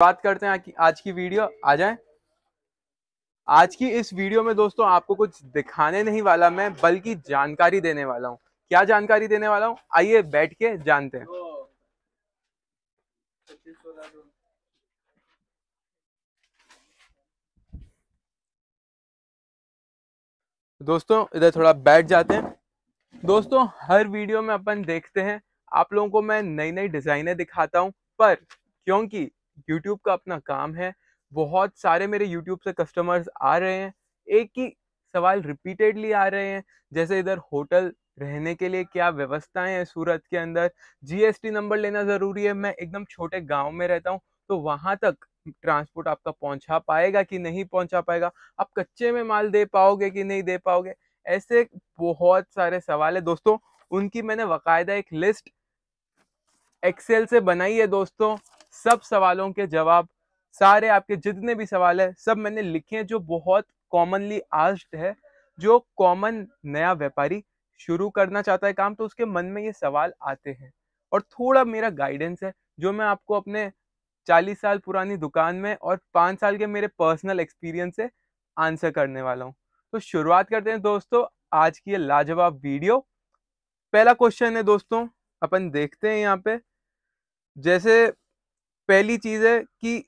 बात करते हैं आज की वीडियो आ जाए आज की इस वीडियो में दोस्तों आपको कुछ दिखाने नहीं वाला मैं बल्कि जानकारी देने वाला हूँ क्या जानकारी देने वाला हूँ आइए बैठ के जानते हैं दोस्तों इधर थोड़ा बैठ जाते हैं दोस्तों हर वीडियो में अपन देखते हैं आप लोगों को मैं नई नई डिजाइनें दिखाता हूँ पर क्योंकि यूट्यूब का अपना काम है बहुत सारे मेरे यूट्यूब से कस्टमर्स आ रहे हैं एक ही सवाल रिपीटेडली आ रहे हैं जैसे इधर होटल रहने के लिए क्या व्यवस्थाएं हैं सूरत के अंदर जीएसटी नंबर लेना ज़रूरी है मैं एकदम छोटे गांव में रहता हूं तो वहां तक ट्रांसपोर्ट आपका पहुंचा पाएगा कि नहीं पहुंचा पाएगा आप कच्चे में माल दे पाओगे कि नहीं दे पाओगे ऐसे बहुत सारे सवाल है दोस्तों उनकी मैंने बाकायदा एक लिस्ट एक्सेल से बनाई है दोस्तों सब सवालों के जवाब सारे आपके जितने भी सवाल है सब मैंने लिखे हैं जो बहुत कॉमनली आस्ड है जो कॉमन नया व्यापारी शुरू करना चाहता है काम तो उसके मन में ये सवाल आते हैं और थोड़ा मेरा गाइडेंस है जो मैं आपको अपने चालीस साल पुरानी दुकान में और पाँच साल के मेरे पर्सनल एक्सपीरियंस से आंसर करने वाला हूँ तो शुरुआत करते हैं दोस्तों आज की ये लाजवाब वीडियो पहला क्वेश्चन है दोस्तों अपन देखते हैं यहाँ पे जैसे पहली चीज़ है कि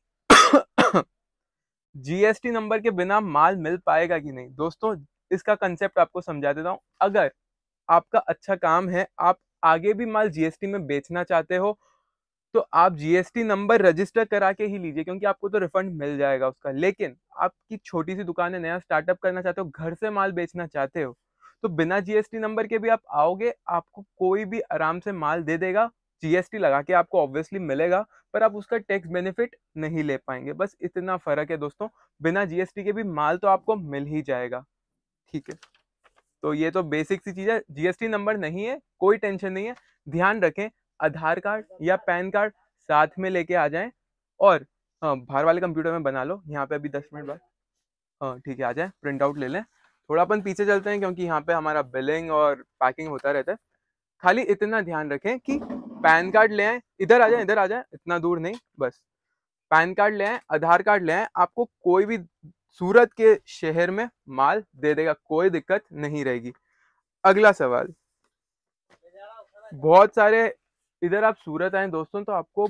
जीएसटी नंबर के बिना माल मिल पाएगा कि नहीं दोस्तों इसका कंसेप्ट आपको समझा देता हूँ अगर आपका अच्छा काम है आप आगे भी माल जीएसटी में बेचना चाहते हो तो आप जीएसटी नंबर रजिस्टर करा के ही लीजिए क्योंकि आपको तो रिफंड मिल जाएगा उसका लेकिन आपकी छोटी सी दुकान है नया स्टार्टअप करना चाहते हो घर से माल बेचना चाहते हो तो बिना जीएसटी नंबर के भी आप आओगे आपको कोई भी आराम से माल दे देगा जीएसटी लगा के आपको ऑब्वियसली मिलेगा पर आप उसका टैक्स बेनिफिट नहीं ले पाएंगे बस इतना फर्क है दोस्तों बिना जीएसटी के भी माल तो आपको मिल ही जाएगा ठीक है तो ये तो बेसिक सी चीज़ है जीएसटी नंबर नहीं है कोई टेंशन नहीं है ध्यान रखें आधार कार्ड या पैन कार्ड साथ में लेके आ जाए और हाँ बाहर वाले कंप्यूटर में बना लो यहाँ पे अभी दस मिनट बाद हाँ ठीक है आ जाए प्रिंट आउट ले लें थोड़ा अपन पीछे चलते हैं क्योंकि यहाँ पे हमारा बिलिंग और पैकिंग होता रहता है खाली इतना ध्यान रखें कि पैन कार्ड ले आए इधर आ जाए इधर आ जाए इतना दूर नहीं बस पैन कार्ड ले आए आधार कार्ड ले आए आपको कोई भी सूरत के शहर में माल दे देगा कोई दिक्कत नहीं रहेगी अगला सवाल बहुत सारे इधर आप सूरत आए दोस्तों तो आपको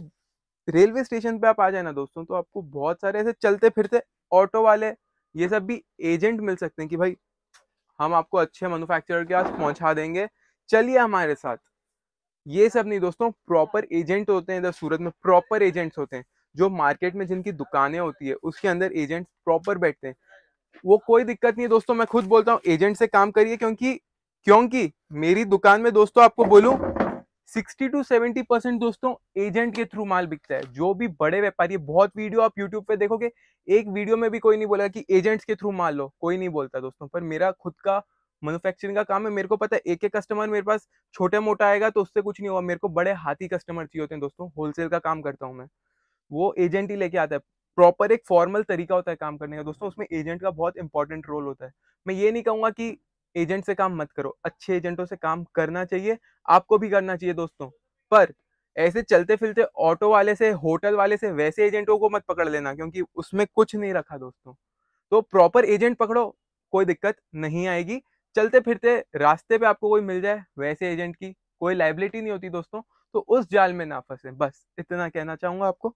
रेलवे स्टेशन पे आप आ जाए ना दोस्तों तो आपको बहुत सारे ऐसे चलते फिरते ऑटो वाले ये सब भी एजेंट मिल सकते हैं कि भाई हम आपको अच्छे मैन्युफैक्चरर के पास पहुंचा देंगे चलिए हमारे साथ ये सब नहीं दोस्तों प्रॉपर एजेंट होते हैं इधर सूरत में प्रॉपर एजेंट्स होते हैं जो मार्केट में जिनकी दुकानें होती है उसके अंदर एजेंट प्रॉपर बैठते हैं वो कोई दिक्कत नहीं है दोस्तों मैं खुद बोलता हूँ एजेंट से काम करिए क्योंकि क्योंकि मेरी दुकान में दोस्तों आपको बोलूँ सिक्सटी टू सेवेंटी परसेंट दोस्तों एजेंट के थ्रू माल बिकता है जो भी बड़े व्यापारी बहुत वीडियो आप यूट्यूब पे देखोगे एक वीडियो में भी कोई नहीं बोला कि एजेंट्स के थ्रू माल लो कोई नहीं बोलता दोस्तों पर मेरा खुद का मैनुफैक्चरिंग का काम है मेरे को पता है एक एक कस्टमर मेरे पास छोटा मोटा आएगा तो उससे कुछ नहीं होगा मेरे को बड़े हाथी कस्टमर चाहिए होते हैं दोस्तों होलसेल का काम करता हूँ मैं वो एजेंट ही लेके आता है प्रॉपर एक फॉर्मल तरीका होता है काम करने का दोस्तों उसमें एजेंट का बहुत इंपॉर्टेंट रोल होता है मैं ये नहीं कहूँगा कि एजेंट से काम मत करो अच्छे एजेंटों से काम करना चाहिए आपको भी करना चाहिए दोस्तों पर ऐसे चलते फिरते ऑटो वाले से होटल वाले से वैसे एजेंटों को मत पकड़ लेना क्योंकि उसमें कुछ नहीं रखा दोस्तों तो प्रॉपर एजेंट पकड़ो कोई दिक्कत नहीं आएगी चलते फिरते रास्ते पे आपको कोई मिल जाए वैसे एजेंट की कोई लाइबिलिटी नहीं होती दोस्तों तो उस जाल में ना फंसे बस इतना कहना चाहूंगा आपको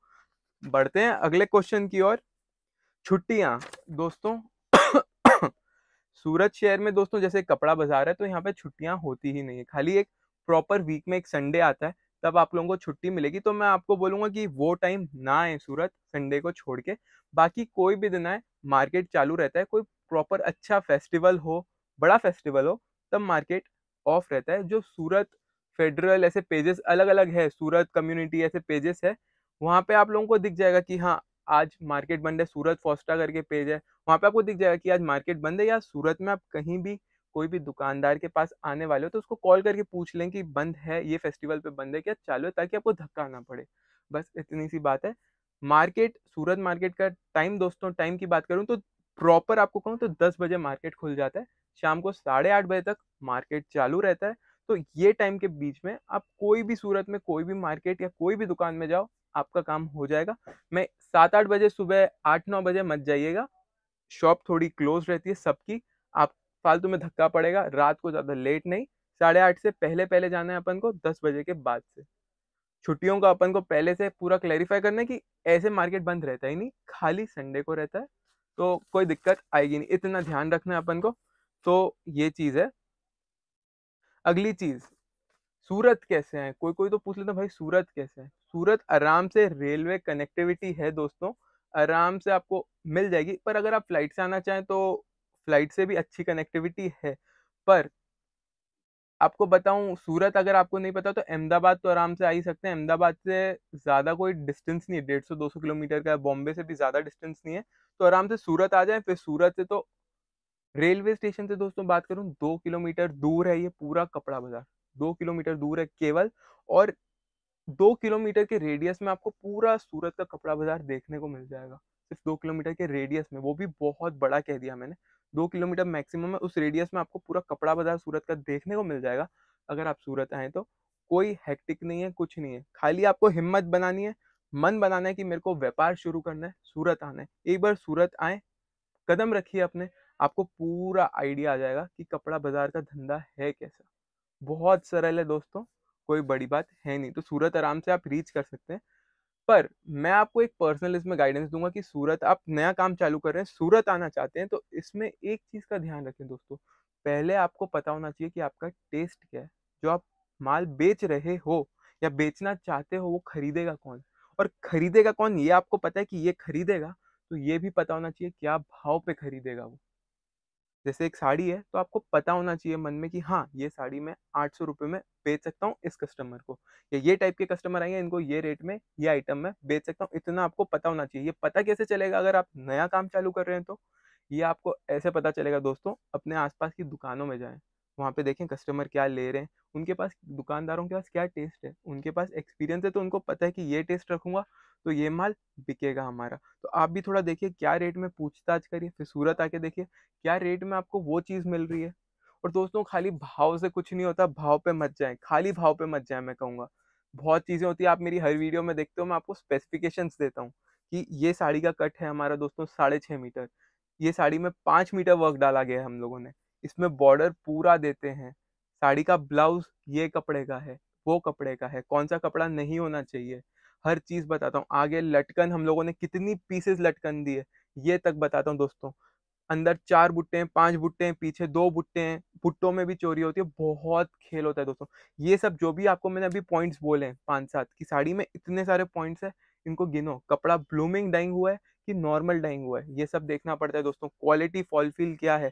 बढ़ते हैं अगले क्वेश्चन की ओर छुट्टियां दोस्तों सूरत शहर में दोस्तों जैसे कपड़ा बाजार है तो यहाँ पे छुट्टियाँ होती ही नहीं है खाली एक प्रॉपर वीक में एक संडे आता है तब आप लोगों को छुट्टी मिलेगी तो मैं आपको बोलूँगा कि वो टाइम ना आए सूरत संडे को छोड़ के बाकी कोई भी दिन आए मार्केट चालू रहता है कोई प्रॉपर अच्छा फेस्टिवल हो बड़ा फेस्टिवल हो तब मार्केट ऑफ रहता है जो सूरत फेडरल ऐसे पेजेस अलग अलग है सूरत कम्युनिटी ऐसे पेजेस है वहाँ पे आप लोगों को दिख जाएगा कि हाँ आज मार्केट बंद है सूरत फोस्टा करके पेज है वहाँ पे आपको दिख जाएगा कि आज मार्केट बंद है या सूरत में आप कहीं भी कोई भी दुकानदार के पास आने वाले हो तो उसको कॉल करके पूछ लें कि बंद है ये फेस्टिवल पे बंद है क्या चालू है ताकि आपको धक्का ना पड़े बस इतनी सी बात है मार्केट सूरत मार्केट का टाइम दोस्तों टाइम की बात करूँ तो प्रॉपर आपको कहूँ तो दस बजे मार्केट खुल जाता है शाम को साढ़े आठ बजे तक मार्केट चालू रहता है तो ये टाइम के बीच में आप कोई भी सूरत में कोई भी मार्केट या कोई भी दुकान में जाओ आपका काम हो जाएगा मैं सात आठ बजे सुबह आठ नौ बजे मत जाइएगा शॉप थोड़ी क्लोज रहती है सबकी आप फालतू में धक्का पड़ेगा रात को ज़्यादा लेट नहीं साढ़े आठ से पहले पहले जाना है अपन को दस बजे के बाद से छुट्टियों का अपन को पहले से पूरा क्लैरिफाई करना है कि ऐसे मार्केट बंद रहता ही नहीं खाली संडे को रहता है तो कोई दिक्कत आएगी नहीं इतना ध्यान रखना है अपन को तो ये चीज़ है अगली चीज़ सूरत कैसे है कोई कोई तो पूछ लेता भाई सूरत कैसे है सूरत आराम से रेलवे कनेक्टिविटी है दोस्तों आराम से आपको मिल जाएगी पर अगर आप फ्लाइट से आना चाहें तो फ्लाइट से भी अच्छी कनेक्टिविटी है पर आपको बताऊं सूरत अगर आपको नहीं पता तो अहमदाबाद तो आराम से आ ही सकते हैं अहमदाबाद से ज़्यादा कोई डिस्टेंस नहीं है डेढ़ सौ दो सौ किलोमीटर का बॉम्बे से भी ज़्यादा डिस्टेंस नहीं है तो आराम से सूरत आ जाए फिर सूरत से तो रेलवे स्टेशन से दोस्तों बात करूँ दो किलोमीटर दूर है ये पूरा कपड़ा बाजार दो किलोमीटर दूर है केवल और दो किलोमीटर के रेडियस में आपको पूरा सूरत का कपड़ा बाजार देखने को मिल जाएगा सिर्फ दो किलोमीटर के रेडियस में वो भी बहुत बड़ा कह दिया मैंने दो किलोमीटर मैक्सिमम है उस रेडियस में आपको पूरा कपड़ा बाजार सूरत का देखने को मिल जाएगा अगर आप सूरत आए तो कोई हैक्टिक नहीं है कुछ नहीं है खाली आपको हिम्मत बनानी है मन बनाना है कि मेरे को व्यापार शुरू करना है सूरत आना है एक बार सूरत आए कदम रखिए अपने आपको पूरा आइडिया आ जाएगा कि कपड़ा बाजार का धंधा है कैसा बहुत सरल है दोस्तों कोई बड़ी बात है नहीं तो सूरत आराम से आप रीच कर सकते हैं पर मैं आपको एक पर्सनल इसमें गाइडेंस दूंगा कि सूरत आप नया काम चालू कर रहे हैं सूरत आना चाहते हैं तो इसमें एक चीज़ का ध्यान रखें दोस्तों पहले आपको पता होना चाहिए कि आपका टेस्ट क्या है जो आप माल बेच रहे हो या बेचना चाहते हो वो खरीदेगा कौन और खरीदेगा कौन ये आपको पता है कि ये खरीदेगा तो ये भी पता होना चाहिए क्या भाव पे खरीदेगा वो जैसे एक साड़ी है तो आपको पता होना चाहिए मन में कि हाँ ये साड़ी मैं आठ सौ रुपये में बेच सकता हूँ इस कस्टमर को या ये टाइप के कस्टमर आएंगे इनको ये रेट में ये आइटम में बेच सकता हूँ इतना आपको पता होना चाहिए ये पता कैसे चलेगा अगर आप नया काम चालू कर रहे हैं तो ये आपको ऐसे पता चलेगा दोस्तों अपने आसपास की दुकानों में जाएं वहाँ पे देखें कस्टमर क्या ले रहे हैं उनके पास दुकानदारों के पास क्या टेस्ट है उनके पास एक्सपीरियंस है तो उनको पता है कि ये टेस्ट रखूंगा तो ये माल बिकेगा हमारा तो आप भी थोड़ा देखिए क्या रेट में पूछताछ करिए फिर सूरत आके देखिए क्या रेट में आपको वो चीज़ मिल रही है और दोस्तों खाली भाव से कुछ नहीं होता भाव पे मत जाएं खाली भाव पे मत जाएं मैं कहूँगा बहुत चीज़ें होती है आप मेरी हर वीडियो में देखते हो मैं आपको स्पेसिफिकेशंस देता हूँ कि ये साड़ी का कट है हमारा दोस्तों साढ़े छः मीटर ये साड़ी में पाँच मीटर वर्क डाला गया है हम लोगों ने इसमें बॉर्डर पूरा देते हैं साड़ी का ब्लाउज ये कपड़े का है वो कपड़े का है कौन सा कपड़ा नहीं होना चाहिए हर चीज़ बताता हूँ आगे लटकन हम लोगों ने कितनी पीसेस लटकन दी है ये तक बताता हूँ दोस्तों अंदर चार बुट्टे हैं पांच बुट्टे हैं पीछे दो बुट्टे हैं भुट्टों में भी चोरी होती है बहुत खेल होता है दोस्तों ये सब जो भी आपको मैंने अभी पॉइंट्स बोले हैं पाँच सात की साड़ी में इतने सारे पॉइंट्स हैं इनको गिनो कपड़ा ब्लूमिंग डाइंग हुआ है कि नॉर्मल डाइंग हुआ है ये सब देखना पड़ता है दोस्तों क्वालिटी फॉलफिल क्या है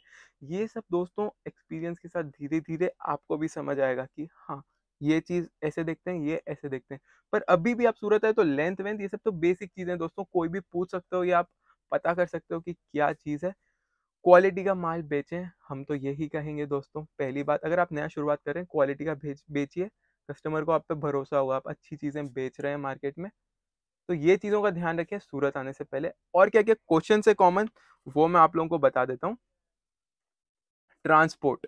ये सब दोस्तों एक्सपीरियंस के साथ धीरे धीरे आपको भी समझ आएगा कि हाँ ये चीज ऐसे देखते हैं ये ऐसे देखते हैं पर अभी भी आप सूरत है तो लेंथ वेंथ ये सब तो बेसिक चीजें दोस्तों कोई भी पूछ सकते हो या आप पता कर सकते हो कि क्या चीज़ है क्वालिटी का माल बेचें हम तो यही कहेंगे दोस्तों पहली बात अगर आप नया शुरुआत करें क्वालिटी का भेज बेचिए कस्टमर को आप पे भरोसा होगा आप अच्छी चीज़ें बेच रहे हैं मार्केट में तो ये चीज़ों का ध्यान रखें सूरत आने से पहले और क्या क्या क्वेश्चन से कॉमन वो मैं आप लोगों को बता देता हूँ ट्रांसपोर्ट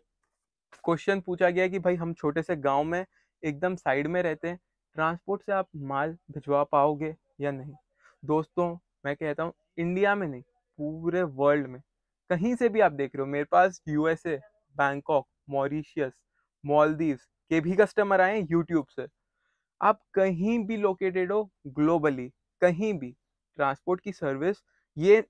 क्वेश्चन पूछा गया कि भाई हम छोटे से गाँव में एकदम साइड में रहते हैं ट्रांसपोर्ट से आप माल भिजवा पाओगे या नहीं दोस्तों मैं कहता हूँ इंडिया में नहीं पूरे वर्ल्ड में कहीं से भी आप देख रहे हो मेरे पास यूएसए बैंकॉक मॉरिशियस मॉलदीव्स के भी कस्टमर आए यूट्यूब से आप कहीं भी लोकेटेड हो ग्लोबली कहीं भी ट्रांसपोर्ट की सर्विस ये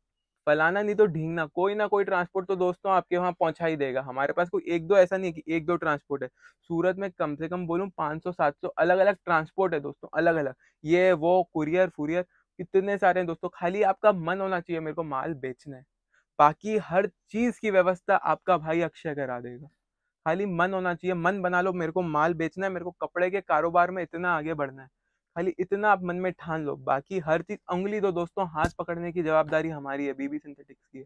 फलाना नहीं तो ढींगना कोई ना कोई ट्रांसपोर्ट तो दोस्तों आपके वहाँ पहुँचा ही देगा हमारे पास कोई एक दो ऐसा नहीं है कि एक दो ट्रांसपोर्ट है सूरत में कम से कम बोलूँ पाँच सौ सात सौ अलग अलग ट्रांसपोर्ट है दोस्तों अलग अलग ये वो कुरियर फुरियर कितने सारे हैं दोस्तों खाली आपका मन होना चाहिए मेरे को माल बेचना है बाकी हर चीज़ की व्यवस्था आपका भाई अक्षय करा देगा खाली मन होना चाहिए मन बना लो मेरे को माल बेचना है मेरे को कपड़े के कारोबार में इतना आगे बढ़ना है खाली इतना आप मन में ठान लो बाकी हर चीज उंगली दो दोस्तों हाथ पकड़ने की जवाबदारी हमारी है बीबी सिंथेटिक्स की है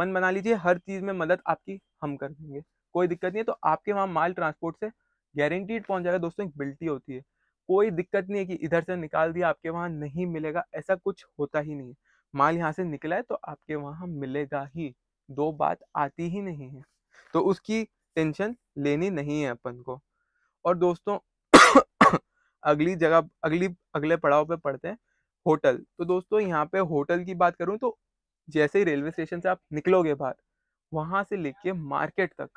मन बना लीजिए हर चीज में मदद आपकी हम कर देंगे कोई दिक्कत नहीं है तो आपके वहाँ माल ट्रांसपोर्ट से गारंटीड पहुंच जाएगा दोस्तों एक बिल्टी होती है कोई दिक्कत नहीं है कि इधर से निकाल दिया आपके वहाँ नहीं मिलेगा ऐसा कुछ होता ही नहीं है माल यहाँ से निकला है तो आपके वहाँ मिलेगा ही दो बात आती ही नहीं है तो उसकी टेंशन लेनी नहीं है अपन को और दोस्तों अगली जगह अगली अगले पड़ाव पे पढ़ते हैं होटल तो दोस्तों यहाँ पे होटल की बात करूँ तो जैसे ही रेलवे स्टेशन से आप निकलोगे बाहर वहाँ से लेके मार्केट तक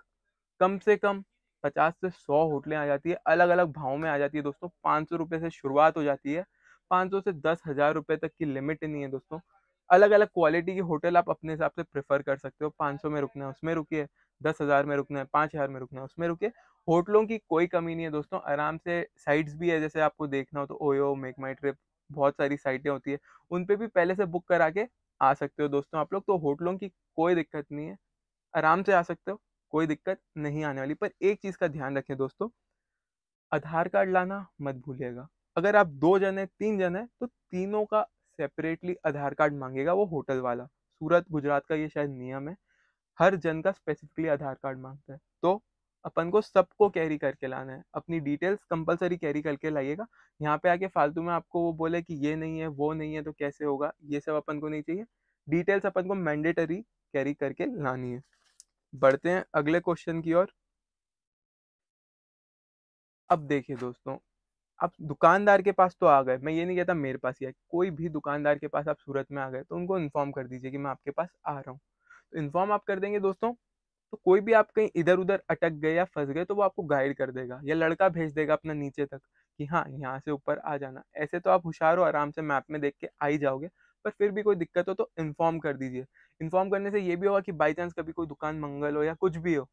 कम से कम पचास से सौ होटलें आ जाती है अलग अलग भाव में आ जाती है दोस्तों पाँच सौ रुपये से शुरुआत हो जाती है पाँच सौ से दस हज़ार रुपये तक की लिमिट नहीं है दोस्तों अलग अलग क्वालिटी की होटल आप अपने हिसाब से प्रेफर कर सकते हो पाँच सौ में रुकना है उसमें रुकिए दस हज़ार में रुकना है पाँच हज़ार में रुकना है उसमें रुकिए होटलों की कोई कमी नहीं है दोस्तों आराम से साइट्स भी है जैसे आपको देखना हो तो ओयो मेक माई ट्रिप बहुत सारी साइटें होती है उन पर भी पहले से बुक करा के आ सकते हो दोस्तों आप लोग तो होटलों की कोई दिक्कत नहीं है आराम से आ सकते हो कोई दिक्कत नहीं आने वाली पर एक चीज़ का ध्यान रखें दोस्तों आधार कार्ड लाना मत भूलिएगा अगर आप दो जन है तीन जन है तो तीनों का सेपरेटली आधार कार्ड मांगेगा वो होटल वाला सूरत गुजरात का ये शायद नियम है हर जन का स्पेसिफिकली आधार कार्ड मांगता है तो अपन को सबको कैरी करके लाना है अपनी डिटेल्स कंपलसरी कैरी करके लाइएगा यहाँ पे आके फालतू में आपको वो बोले कि ये नहीं है वो नहीं है तो कैसे होगा ये सब अपन को नहीं चाहिए डिटेल्स अपन को मैंडेटरी कैरी करके लानी है बढ़ते हैं अगले क्वेश्चन की ओर अब देखिए दोस्तों आप दुकानदार के पास तो आ गए मैं ये नहीं कहता मेरे पास ही कोई भी दुकानदार के पास आप सूरत में आ गए तो उनको इन्फॉर्म कर दीजिए कि मैं आपके पास आ रहा हूँ तो इन्फॉर्म आप कर देंगे दोस्तों तो कोई भी आप कहीं इधर उधर अटक गए या फंस गए तो वो आपको गाइड कर देगा या लड़का भेज देगा अपना नीचे तक कि हाँ यहाँ से ऊपर आ जाना ऐसे तो आप होशियार हो आराम से मैप में देख के आ ही जाओगे पर फिर भी कोई दिक्कत हो तो इन्फॉर्म कर दीजिए इन्फॉर्म करने से ये भी होगा कि बाई चांस कभी कोई दुकान मंगल हो या कुछ भी हो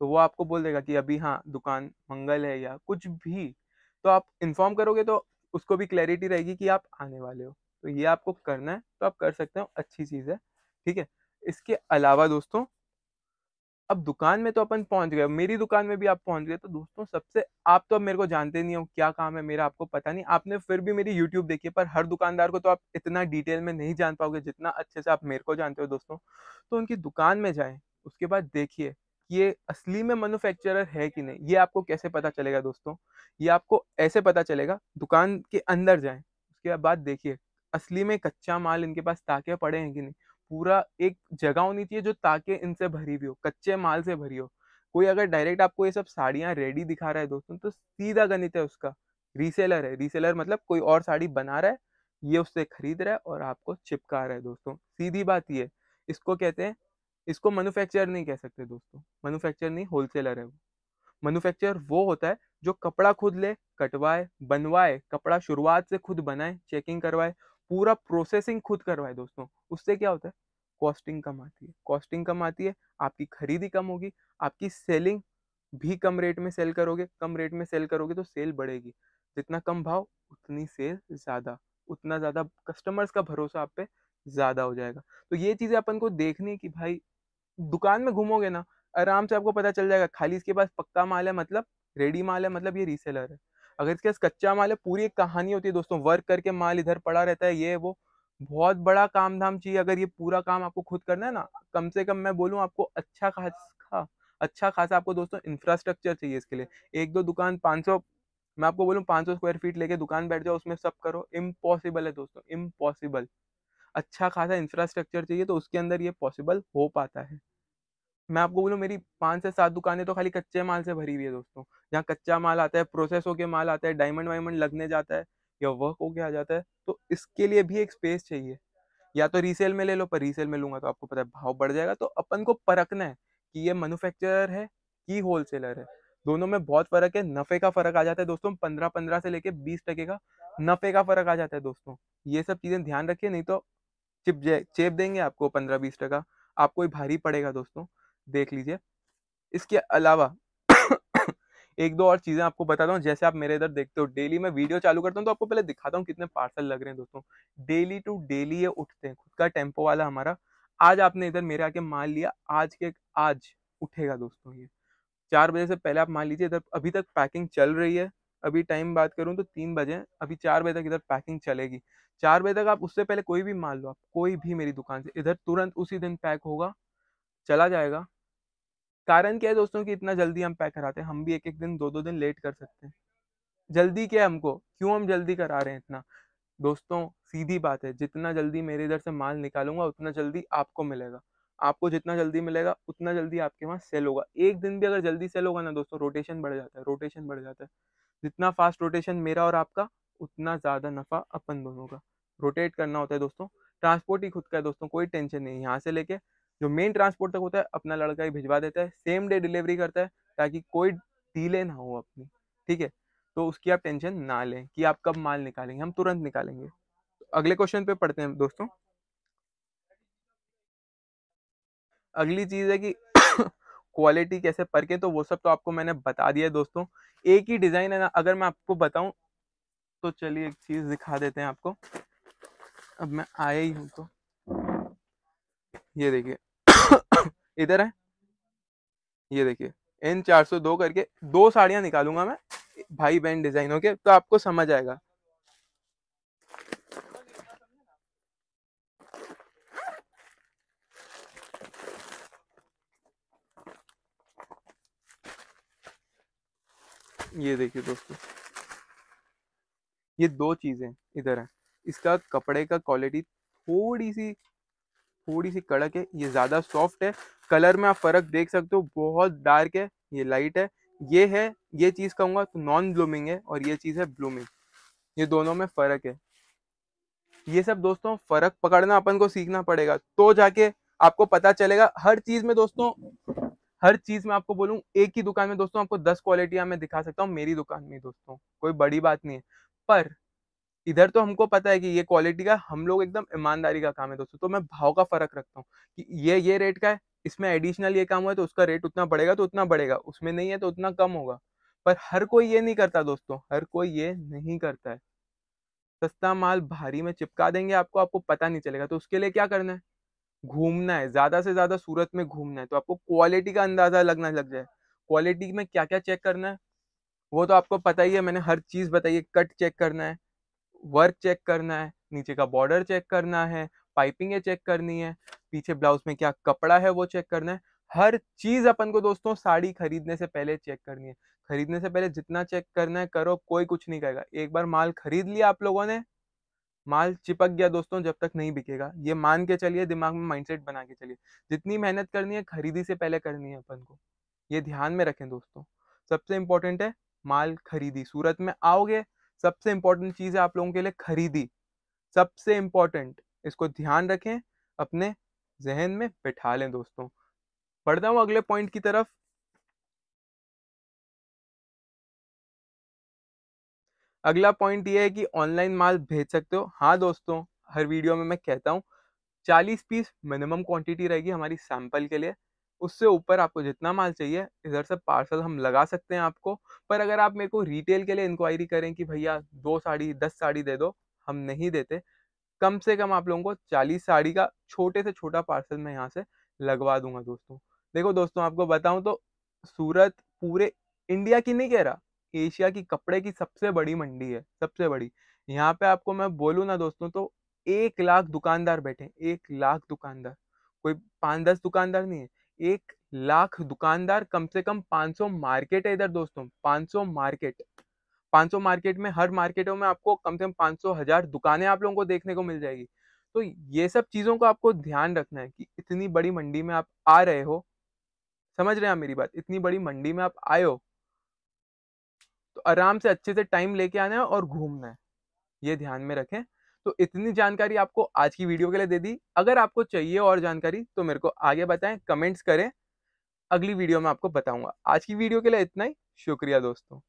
तो वो आपको बोल देगा कि अभी हाँ दुकान मंगल है या कुछ भी तो आप इन्फॉर्म करोगे तो उसको भी क्लैरिटी रहेगी कि आप आने वाले हो तो ये आपको करना है तो आप कर सकते हो अच्छी चीज़ है ठीक है इसके अलावा दोस्तों अब दुकान में तो अपन पहुंच गए मेरी दुकान में भी आप पहुंच गए तो दोस्तों सबसे आप तो अब मेरे को जानते नहीं हो क्या काम है मेरा आपको पता नहीं आपने फिर भी मेरी यूट्यूब देखी है पर हर दुकानदार को तो आप इतना डिटेल में नहीं जान पाओगे जितना अच्छे से आप मेरे को जानते हो दोस्तों तो उनकी दुकान में जाए उसके बाद देखिए ये असली में मैन्युफैक्चरर है कि नहीं ये आपको कैसे पता चलेगा दोस्तों ये आपको ऐसे पता चलेगा दुकान के अंदर जाए उसके बाद देखिए असली में कच्चा माल इनके पास ताके पड़े हैं कि नहीं पूरा एक जगह होनी चाहिए जो ताकि इनसे भरी हुई हो कच्चे माल से भरी हो कोई अगर डायरेक्ट आपको ये सब साड़ियाँ रेडी दिखा रहा है दोस्तों तो सीधा गणित है उसका रीसेलर है रीसेलर मतलब कोई और साड़ी बना रहा है ये उससे खरीद रहा है और आपको चिपका रहा है दोस्तों सीधी बात ये इसको कहते हैं इसको मैनुफैक्चर नहीं कह सकते दोस्तों मैनुफैक्चर नहीं होलसेलर है वो मैनुफैक्चर वो होता है जो कपड़ा खुद ले कटवाए बनवाए कपड़ा शुरुआत से खुद बनाए चेकिंग करवाए पूरा प्रोसेसिंग खुद करवाए दोस्तों उससे क्या होता है कॉस्टिंग कम आती है कॉस्टिंग कम आती है आपकी खरीदी कम होगी आपकी सेलिंग भी कम रेट में सेल करोगे कम रेट में सेल करोगे तो सेल बढ़ेगी जितना कम भाव उतनी सेल ज़्यादा उतना ज़्यादा कस्टमर्स का भरोसा आप पे ज़्यादा हो जाएगा तो ये चीज़ें अपन को देखनी कि भाई दुकान में घूमोगे ना आराम से आपको पता चल जाएगा खाली इसके पास पक्का माल है मतलब रेडी माल है मतलब ये रीसेलर है अगर इसके पास कच्चा माल है पूरी एक कहानी होती है दोस्तों वर्क करके माल इधर पड़ा रहता है ये वो बहुत बड़ा काम धाम चाहिए अगर ये पूरा काम आपको खुद करना है ना कम से कम मैं बोलूँ आपको अच्छा खासा अच्छा खासा आपको दोस्तों इंफ्रास्ट्रक्चर चाहिए इसके लिए एक दो दुकान पाँच सौ मैं आपको बोलूँ पाँच सौ स्क्वायर फीट लेके दुकान बैठ जाओ उसमें सब करो इम्पॉसिबल है दोस्तों इम्पॉसिबल अच्छा खासा इंफ्रास्ट्रक्चर चाहिए तो उसके अंदर ये पॉसिबल हो पाता है मैं आपको बोलूँ मेरी पाँच से सात दुकानें तो खाली कच्चे माल से भरी हुई है दोस्तों जहाँ कच्चा माल आता है प्रोसेस होके माल आता है डायमंड वाइमंड लगने जाता है या वर्क होके आ जाता है तो इसके लिए भी एक स्पेस चाहिए या तो रीसेल में ले लो पर रीसेल में लूंगा तो आपको पता है भाव बढ़ जाएगा तो अपन को परखना है कि ये मैनुफैक्चरर है कि होलसेलर है दोनों में बहुत फर्क है नफे का फर्क आ जाता है दोस्तों पंद्रह पंद्रह से लेके बीस टके का नफे का फर्क आ जाता है दोस्तों ये सब चीजें ध्यान रखिए नहीं तो चिप चेप देंगे आपको पंद्रह बीस टका आपको ही भारी पड़ेगा दोस्तों देख लीजिए इसके अलावा एक दो और चीज़ें आपको बताता हूँ जैसे आप मेरे इधर देखते हो डेली मैं वीडियो चालू करता हूँ तो आपको पहले दिखाता हूँ कितने पार्सल लग रहे हैं दोस्तों डेली टू डेली ये उठते हैं खुद का टेम्पो वाला हमारा आज आपने इधर मेरे आके मान लिया आज के आज उठेगा दोस्तों ये चार बजे से पहले आप मान लीजिए इधर अभी तक पैकिंग चल रही है अभी टाइम बात करूँ तो तीन बजे अभी चार बजे तक इधर पैकिंग चलेगी चार बजे तक आप उससे पहले कोई भी मान लो आप कोई भी मेरी दुकान से इधर तुरंत उसी दिन पैक होगा चला जाएगा कारण क्या है दोस्तों कि इतना जल्दी हम पैक कराते हैं हम भी एक एक दिन दो दो दिन लेट कर सकते हैं जल्दी क्या है हमको क्यों हम जल्दी करा रहे हैं इतना दोस्तों सीधी बात है जितना जल्दी मेरे इधर से माल निकालूंगा उतना जल्दी आपको मिलेगा आपको जितना जल्दी मिलेगा उतना जल्दी आपके वहाँ सेल होगा एक दिन भी अगर जल्दी सेल होगा ना दोस्तों रोटेशन बढ़ जाता है रोटेशन बढ़ जाता है जितना फास्ट रोटेशन मेरा और आपका उतना ज़्यादा नफ़ा अपन दोनों का रोटेट करना होता है दोस्तों ट्रांसपोर्ट ही खुद का है दोस्तों कोई टेंशन नहीं यहाँ से लेके जो मेन ट्रांसपोर्ट तक होता है अपना लड़का ही भिजवा देता है सेम डे डिलीवरी करता है ताकि कोई डीले ना हो अपनी ठीक है तो उसकी आप टेंशन ना लें कि आप कब माल निकालेंगे हम तुरंत निकालेंगे अगले क्वेश्चन पे पढ़ते हैं दोस्तों अगली चीज़ है कि क्वालिटी कैसे के तो वो सब तो आपको मैंने बता दिया है दोस्तों एक ही डिज़ाइन है ना अगर मैं आपको बताऊं तो चलिए एक चीज़ दिखा देते हैं आपको अब मैं आया ही हूँ तो ये देखिए इधर है ये देखिए एन चार सौ दो करके दो साड़ियां निकालूंगा मैं भाई बहन डिजाइनों के तो आपको समझ आएगा ये देखिए दोस्तों ये दो चीज़ें इधर है इसका कपड़े का क्वालिटी थोड़ी सी थोड़ी सी कड़क है ये ज़्यादा सॉफ्ट है कलर में आप फ़र्क देख सकते हो बहुत डार्क है ये लाइट है ये है ये चीज़ कहूँगा तो नॉन ब्लूमिंग है और ये चीज़ है ब्लूमिंग ये दोनों में फ़र्क है ये सब दोस्तों फ़र्क पकड़ना अपन को सीखना पड़ेगा तो जाके आपको पता चलेगा हर चीज़ में दोस्तों हर चीज़ में आपको बोलूँ एक ही दुकान में दोस्तों आपको दस क्वालिटियाँ मैं दिखा सकता हूँ मेरी दुकान में दोस्तों कोई बड़ी बात नहीं है पर इधर तो हमको पता है कि ये क्वालिटी का हम लोग एकदम ईमानदारी का काम है दोस्तों तो मैं भाव का फर्क रखता हूँ कि ये ये रेट का है इसमें एडिशनल ये काम हुआ है तो उसका रेट उतना बढ़ेगा तो उतना बढ़ेगा उसमें नहीं है तो उतना कम होगा पर हर कोई ये नहीं करता दोस्तों हर कोई ये नहीं करता है सस्ता माल भारी में चिपका देंगे आपको आपको पता नहीं चलेगा तो उसके लिए क्या करना है घूमना है ज़्यादा से ज़्यादा सूरत में घूमना है तो आपको क्वालिटी का अंदाज़ा लगना लग जाए क्वालिटी में क्या क्या चेक करना है वो तो आपको पता ही है मैंने हर चीज़ बताई है कट चेक करना है वर्क चेक करना है नीचे का बॉर्डर चेक करना है पाइपिंग चेक करनी है पीछे ब्लाउज में क्या कपड़ा है वो चेक करना है हर चीज़ अपन को दोस्तों साड़ी खरीदने से पहले चेक करनी है खरीदने से पहले जितना चेक करना है करो कोई कुछ नहीं कहेगा एक बार माल खरीद लिया आप लोगों ने माल चिपक गया दोस्तों जब तक नहीं बिकेगा ये मान के चलिए दिमाग में माइंडसेट बना के चलिए जितनी मेहनत करनी है खरीदी से पहले करनी है अपन को ये ध्यान में रखें दोस्तों सबसे इंपॉर्टेंट है माल खरीदी सूरत में आओगे सबसे इंपॉर्टेंट चीज़ है आप लोगों के लिए खरीदी सबसे इंपॉर्टेंट इसको ध्यान रखें अपने जहन में बिठा लें दोस्तों बढ़ता हूँ अगले पॉइंट की तरफ अगला पॉइंट ये है कि ऑनलाइन माल भेज सकते हो हाँ दोस्तों हर वीडियो में मैं कहता हूँ 40 पीस मिनिमम क्वांटिटी रहेगी हमारी सैंपल के लिए उससे ऊपर आपको जितना माल चाहिए इधर से पार्सल हम लगा सकते हैं आपको पर अगर आप मेरे को रिटेल के लिए इंक्वायरी करें कि भैया दो साड़ी दस साड़ी दे दो हम नहीं देते कम से कम आप लोगों को चालीस साड़ी का छोटे से छोटा पार्सल मैं यहाँ से लगवा दूंगा दोस्तों देखो दोस्तों आपको बताऊँ तो सूरत पूरे इंडिया की नहीं कह रहा एशिया की कपड़े की सबसे बड़ी मंडी है सबसे बड़ी यहाँ पे आपको मैं बोलूँ ना दोस्तों तो एक लाख दुकानदार बैठे एक लाख दुकानदार कोई पाँच दस दुकानदार नहीं है एक लाख दुकानदार कम से कम 500 मार्केट है इधर दोस्तों 500 मार्केट 500 मार्केट में हर मार्केटों में आपको कम से कम पाँच सौ हजार दुकानें आप लोगों को देखने को मिल जाएगी तो ये सब चीज़ों को आपको ध्यान रखना है कि इतनी बड़ी मंडी में आप आ रहे हो समझ रहे हैं आप मेरी बात इतनी बड़ी मंडी में आप आए हो तो आराम से अच्छे से टाइम लेके आना है और घूमना है ये ध्यान में रखें तो इतनी जानकारी आपको आज की वीडियो के लिए दे दी अगर आपको चाहिए और जानकारी तो मेरे को आगे बताएं कमेंट्स करें अगली वीडियो में आपको बताऊंगा आज की वीडियो के लिए इतना ही शुक्रिया दोस्तों